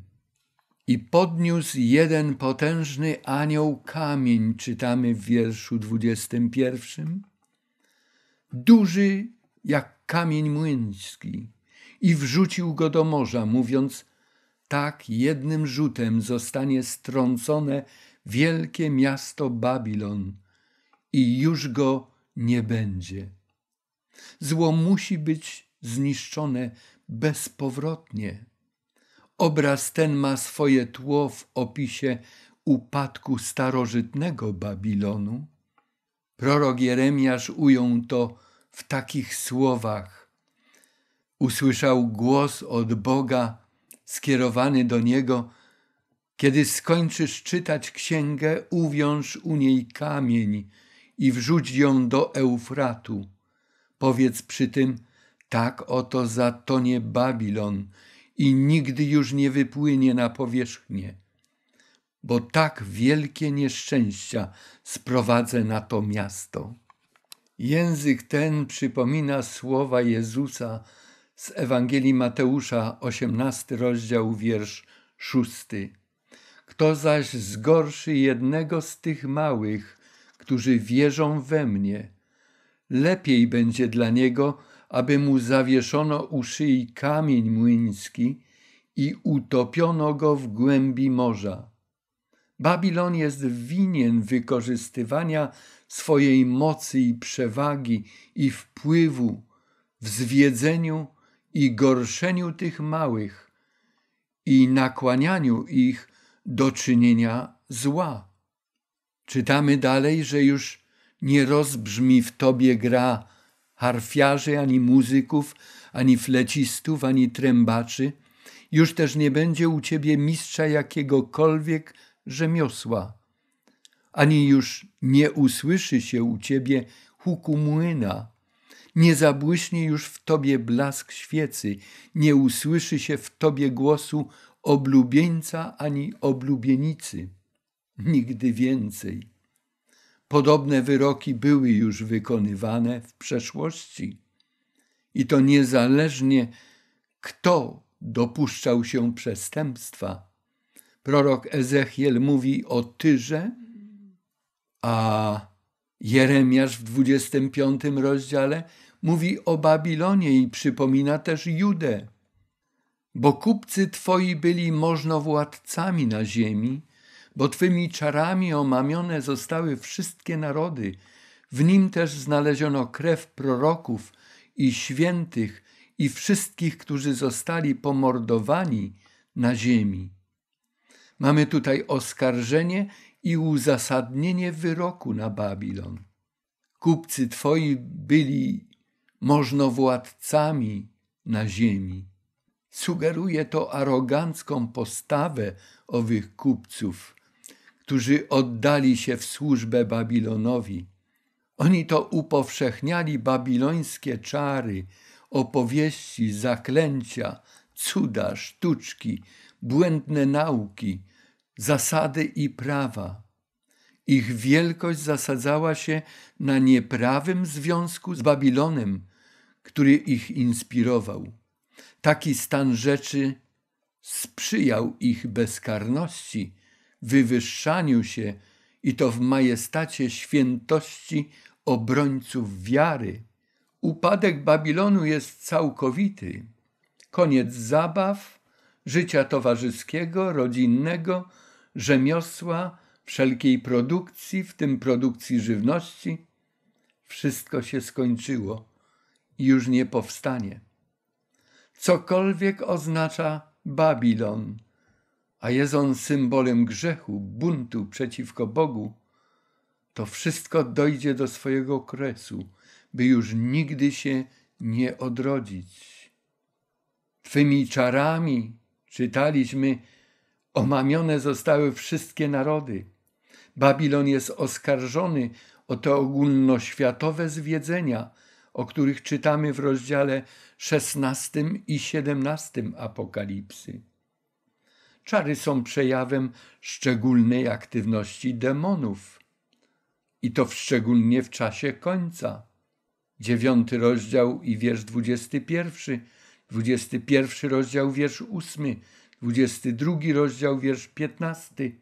I podniósł jeden potężny anioł kamień, czytamy w wierszu 21, duży jak kamień młyński, i wrzucił go do morza, mówiąc: Tak jednym rzutem zostanie strącone wielkie miasto Babilon i już go nie będzie. Zło musi być zniszczone bezpowrotnie. Obraz ten ma swoje tło w opisie upadku starożytnego Babilonu. Prorok Jeremiasz ujął to w takich słowach. Usłyszał głos od Boga skierowany do niego: Kiedy skończysz czytać księgę, uwiąż u niej kamień i wrzuć ją do Eufratu. Powiedz przy tym, tak oto zatonie Babilon i nigdy już nie wypłynie na powierzchnię, bo tak wielkie nieszczęścia sprowadzę na to miasto. Język ten przypomina słowa Jezusa z Ewangelii Mateusza, 18 rozdział, wiersz 6. Kto zaś zgorszy jednego z tych małych, którzy wierzą we mnie. Lepiej będzie dla niego, aby mu zawieszono u szyi kamień młyński i utopiono go w głębi morza. Babilon jest winien wykorzystywania swojej mocy i przewagi i wpływu w zwiedzeniu i gorszeniu tych małych i nakłanianiu ich do czynienia zła. Czytamy dalej, że już nie rozbrzmi w tobie gra harfiarzy, ani muzyków, ani flecistów, ani trębaczy. Już też nie będzie u ciebie mistrza jakiegokolwiek rzemiosła, ani już nie usłyszy się u ciebie huku młyna. Nie zabłyśnie już w tobie blask świecy, nie usłyszy się w tobie głosu oblubieńca ani oblubienicy nigdy więcej. Podobne wyroki były już wykonywane w przeszłości i to niezależnie kto dopuszczał się przestępstwa. Prorok Ezechiel mówi o Tyrze, a Jeremiasz w 25 rozdziale mówi o Babilonie i przypomina też Judę. Bo kupcy twoi byli możnowładcami na ziemi, bo Twymi czarami omamione zostały wszystkie narody. W nim też znaleziono krew proroków i świętych i wszystkich, którzy zostali pomordowani na ziemi. Mamy tutaj oskarżenie i uzasadnienie wyroku na Babilon. Kupcy twoi byli możnowładcami na ziemi. Sugeruje to arogancką postawę owych kupców, którzy oddali się w służbę Babilonowi. Oni to upowszechniali babilońskie czary, opowieści, zaklęcia, cuda, sztuczki, błędne nauki, zasady i prawa. Ich wielkość zasadzała się na nieprawym związku z Babilonem, który ich inspirował. Taki stan rzeczy sprzyjał ich bezkarności wywyższaniu się i to w majestacie świętości obrońców wiary. Upadek Babilonu jest całkowity. Koniec zabaw, życia towarzyskiego, rodzinnego, rzemiosła, wszelkiej produkcji, w tym produkcji żywności. Wszystko się skończyło i już nie powstanie. Cokolwiek oznacza Babilon a jest on symbolem grzechu, buntu przeciwko Bogu, to wszystko dojdzie do swojego kresu, by już nigdy się nie odrodzić. Twymi czarami, czytaliśmy, omamione zostały wszystkie narody. Babilon jest oskarżony o te ogólnoświatowe zwiedzenia, o których czytamy w rozdziale 16 i 17 Apokalipsy czary są przejawem szczególnej aktywności demonów. I to w szczególnie w czasie końca. Dziewiąty rozdział i wiersz dwudziesty pierwszy, dwudziesty pierwszy rozdział wiersz ósmy, dwudziesty drugi rozdział wiersz piętnasty.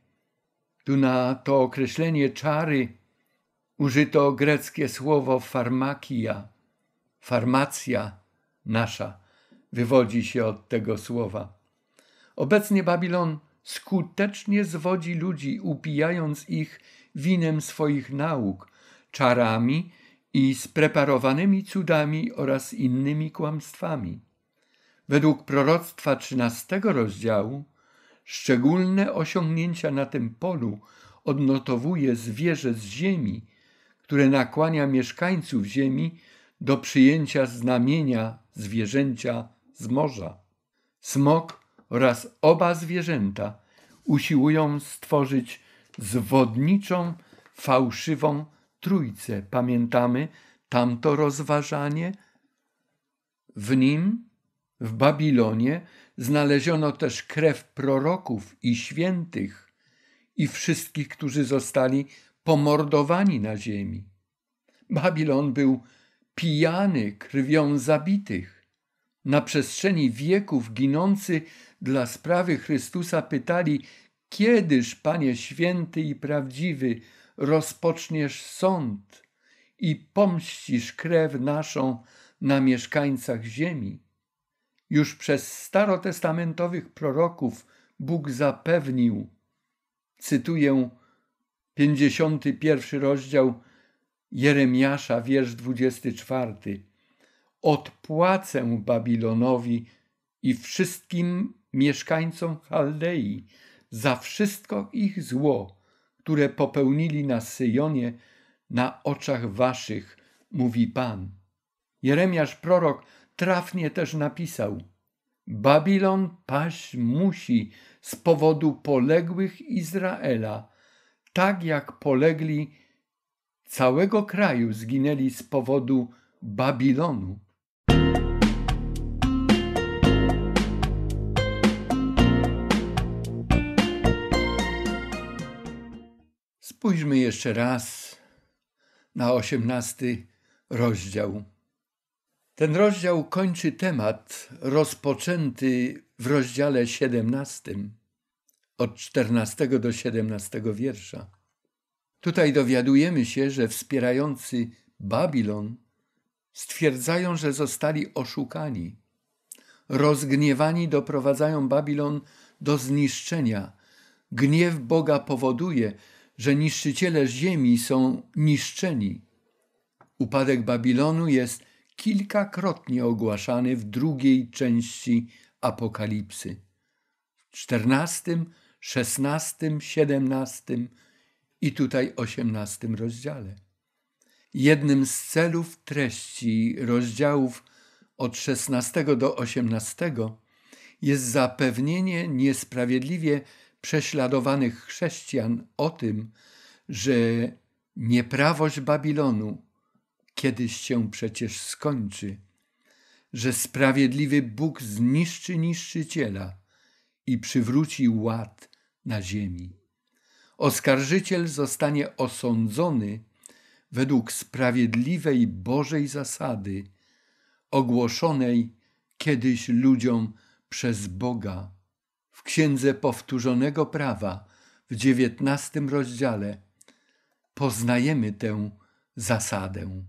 Tu na to określenie czary użyto greckie słowo farmakia. Farmacja nasza wywodzi się od tego słowa. Obecnie Babilon skutecznie zwodzi ludzi, upijając ich winem swoich nauk, czarami i spreparowanymi cudami oraz innymi kłamstwami. Według proroctwa XIII rozdziału szczególne osiągnięcia na tym polu odnotowuje zwierzę z ziemi, które nakłania mieszkańców ziemi do przyjęcia znamienia zwierzęcia z morza. Smok oraz oba zwierzęta usiłują stworzyć zwodniczą, fałszywą trójcę. Pamiętamy tamto rozważanie? W nim, w Babilonie, znaleziono też krew proroków i świętych i wszystkich, którzy zostali pomordowani na ziemi. Babilon był pijany krwią zabitych na przestrzeni wieków ginący dla sprawy Chrystusa pytali: Kiedyż, Panie święty i prawdziwy, rozpoczniesz sąd i pomścisz krew naszą na mieszkańcach ziemi? Już przez starotestamentowych proroków Bóg zapewnił, cytuję 51 rozdział Jeremiasza, wiersz 24 odpłacę Babilonowi i wszystkim mieszkańcom Chaldei za wszystko ich zło, które popełnili na Syjonie na oczach waszych, mówi Pan. Jeremiasz prorok trafnie też napisał: Babilon paść musi z powodu poległych Izraela, tak jak polegli całego kraju zginęli z powodu Babilonu. Spójrzmy jeszcze raz na osiemnasty rozdział. Ten rozdział kończy temat rozpoczęty w rozdziale 17 od 14 do 17 wiersza. Tutaj dowiadujemy się, że wspierający Babilon Stwierdzają, że zostali oszukani. Rozgniewani doprowadzają Babilon do zniszczenia. Gniew Boga powoduje, że niszczyciele ziemi są niszczeni. Upadek Babilonu jest kilkakrotnie ogłaszany w drugiej części Apokalipsy. W XIV, XVI, XVII i tutaj XVIII rozdziale. Jednym z celów treści rozdziałów od 16 do 18 jest zapewnienie niesprawiedliwie prześladowanych chrześcijan o tym, że nieprawość Babilonu kiedyś się przecież skończy, że sprawiedliwy Bóg zniszczy niszczyciela i przywróci ład na ziemi. Oskarżyciel zostanie osądzony według sprawiedliwej Bożej zasady, ogłoszonej kiedyś ludziom przez Boga. W Księdze Powtórzonego Prawa w dziewiętnastym rozdziale poznajemy tę zasadę.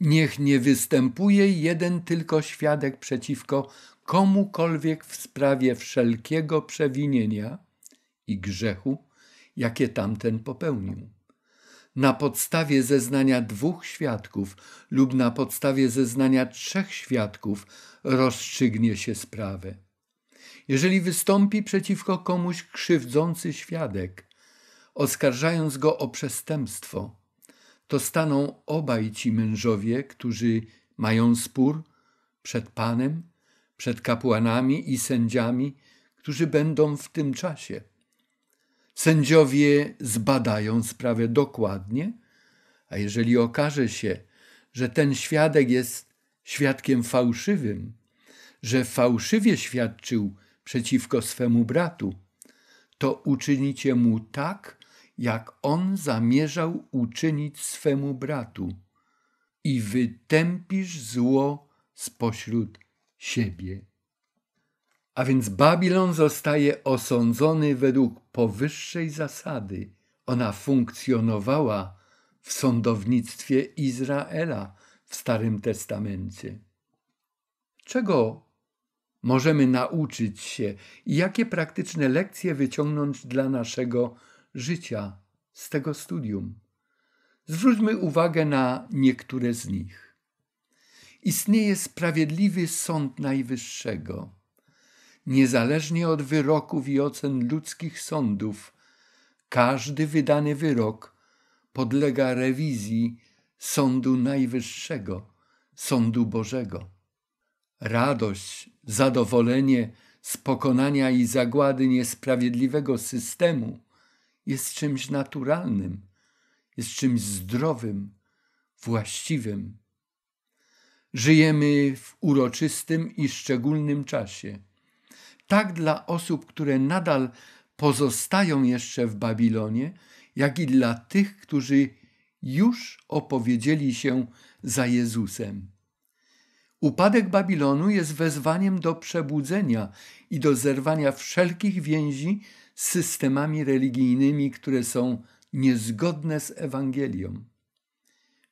Niech nie występuje jeden tylko świadek przeciwko komukolwiek w sprawie wszelkiego przewinienia i grzechu, jakie tamten popełnił na podstawie zeznania dwóch świadków lub na podstawie zeznania trzech świadków rozstrzygnie się sprawę. Jeżeli wystąpi przeciwko komuś krzywdzący świadek, oskarżając go o przestępstwo, to staną obaj ci mężowie, którzy mają spór przed Panem, przed kapłanami i sędziami, którzy będą w tym czasie. Sędziowie zbadają sprawę dokładnie, a jeżeli okaże się, że ten świadek jest świadkiem fałszywym, że fałszywie świadczył przeciwko swemu bratu, to uczynicie mu tak, jak on zamierzał uczynić swemu bratu, i wytępisz zło spośród siebie. A więc Babilon zostaje osądzony według powyższej zasady. Ona funkcjonowała w sądownictwie Izraela w Starym Testamencie. Czego możemy nauczyć się i jakie praktyczne lekcje wyciągnąć dla naszego życia z tego studium? Zwróćmy uwagę na niektóre z nich. Istnieje sprawiedliwy sąd najwyższego niezależnie od wyroków i ocen ludzkich sądów, każdy wydany wyrok podlega rewizji Sądu Najwyższego, Sądu Bożego. Radość, zadowolenie z pokonania i zagłady niesprawiedliwego systemu jest czymś naturalnym, jest czymś zdrowym, właściwym. Żyjemy w uroczystym i szczególnym czasie tak dla osób, które nadal pozostają jeszcze w Babilonie, jak i dla tych, którzy już opowiedzieli się za Jezusem. Upadek Babilonu jest wezwaniem do przebudzenia i do zerwania wszelkich więzi z systemami religijnymi, które są niezgodne z Ewangelią.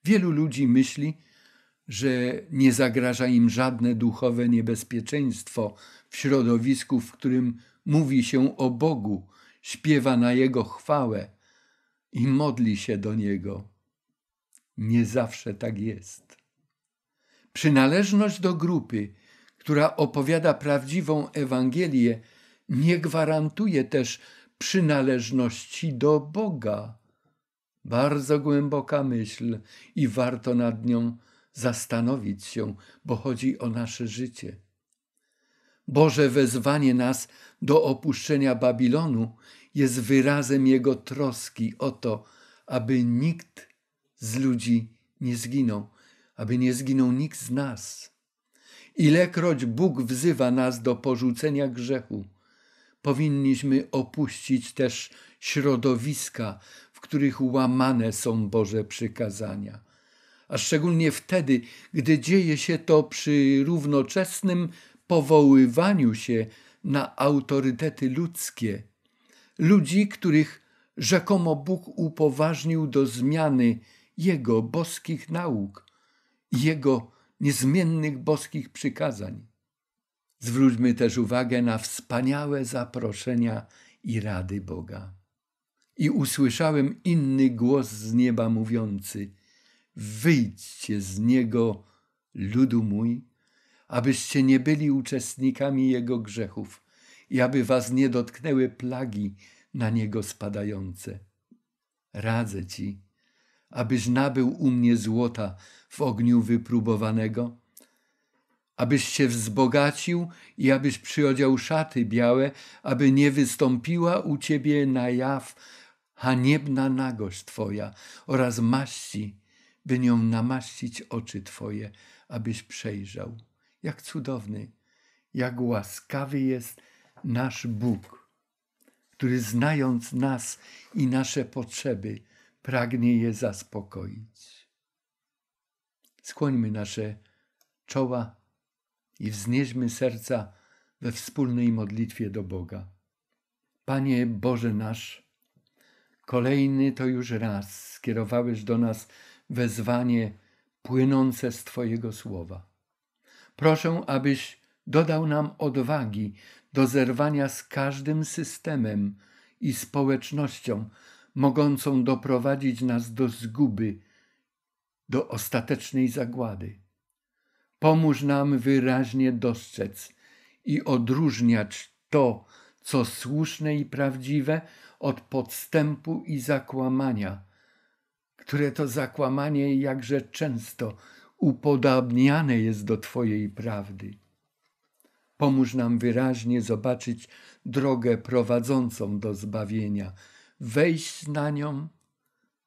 Wielu ludzi myśli, że nie zagraża im żadne duchowe niebezpieczeństwo w środowisku, w którym mówi się o Bogu, śpiewa na Jego chwałę i modli się do Niego. Nie zawsze tak jest. Przynależność do grupy, która opowiada prawdziwą Ewangelię, nie gwarantuje też przynależności do Boga. Bardzo głęboka myśl i warto nad nią zastanowić się, bo chodzi o nasze życie. Boże wezwanie nas do opuszczenia Babilonu jest wyrazem Jego troski o to, aby nikt z ludzi nie zginął, aby nie zginął nikt z nas. Ilekroć Bóg wzywa nas do porzucenia grzechu, powinniśmy opuścić też środowiska, w których łamane są Boże przykazania a szczególnie wtedy, gdy dzieje się to przy równoczesnym powoływaniu się na autorytety ludzkie, ludzi, których rzekomo Bóg upoważnił do zmiany Jego boskich nauk, Jego niezmiennych boskich przykazań. Zwróćmy też uwagę na wspaniałe zaproszenia i rady Boga. I usłyszałem inny głos z nieba mówiący – Wyjdźcie z niego, ludu mój, abyście nie byli uczestnikami jego grzechów i aby was nie dotknęły plagi na niego spadające. Radzę ci, abyś nabył u mnie złota w ogniu wypróbowanego, abyś się wzbogacił i abyś przyodział szaty białe, aby nie wystąpiła u ciebie na jaw haniebna nagość twoja oraz maści, by nią namaścić oczy Twoje, abyś przejrzał. Jak cudowny, jak łaskawy jest nasz Bóg, który znając nas i nasze potrzeby, pragnie je zaspokoić. Skłońmy nasze czoła i wznieśmy serca we wspólnej modlitwie do Boga. Panie Boże nasz, kolejny to już raz skierowałeś do nas wezwanie płynące z Twojego słowa. Proszę, abyś dodał nam odwagi do zerwania z każdym systemem i społecznością mogącą doprowadzić nas do zguby, do ostatecznej zagłady. Pomóż nam wyraźnie dostrzec i odróżniać to, co słuszne i prawdziwe, od podstępu i zakłamania które to zakłamanie jakże często upodabniane jest do Twojej prawdy. Pomóż nam wyraźnie zobaczyć drogę prowadzącą do zbawienia, wejść na nią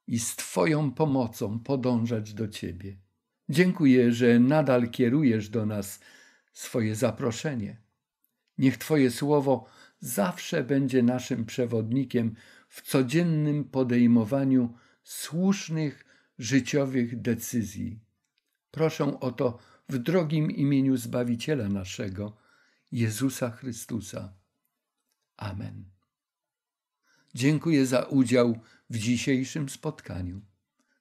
i z Twoją pomocą podążać do Ciebie. Dziękuję, że nadal kierujesz do nas swoje zaproszenie. Niech Twoje słowo zawsze będzie naszym przewodnikiem w codziennym podejmowaniu słusznych życiowych decyzji. Proszę o to w drogim imieniu Zbawiciela naszego, Jezusa Chrystusa. Amen. Dziękuję za udział w dzisiejszym spotkaniu.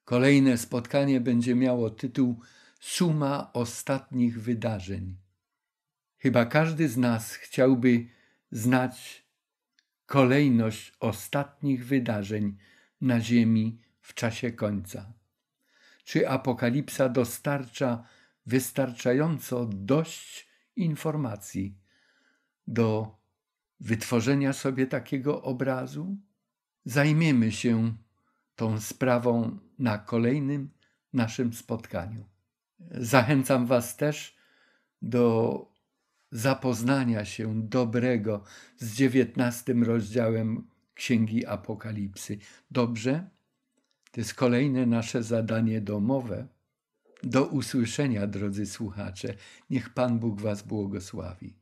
Kolejne spotkanie będzie miało tytuł Suma ostatnich wydarzeń. Chyba każdy z nas chciałby znać kolejność ostatnich wydarzeń na Ziemi w czasie końca. Czy apokalipsa dostarcza wystarczająco dość informacji do wytworzenia sobie takiego obrazu? Zajmiemy się tą sprawą na kolejnym naszym spotkaniu. Zachęcam Was też do zapoznania się dobrego z dziewiętnastym rozdziałem Księgi Apokalipsy. Dobrze? To jest kolejne nasze zadanie domowe. Do usłyszenia, drodzy słuchacze. Niech Pan Bóg Was błogosławi.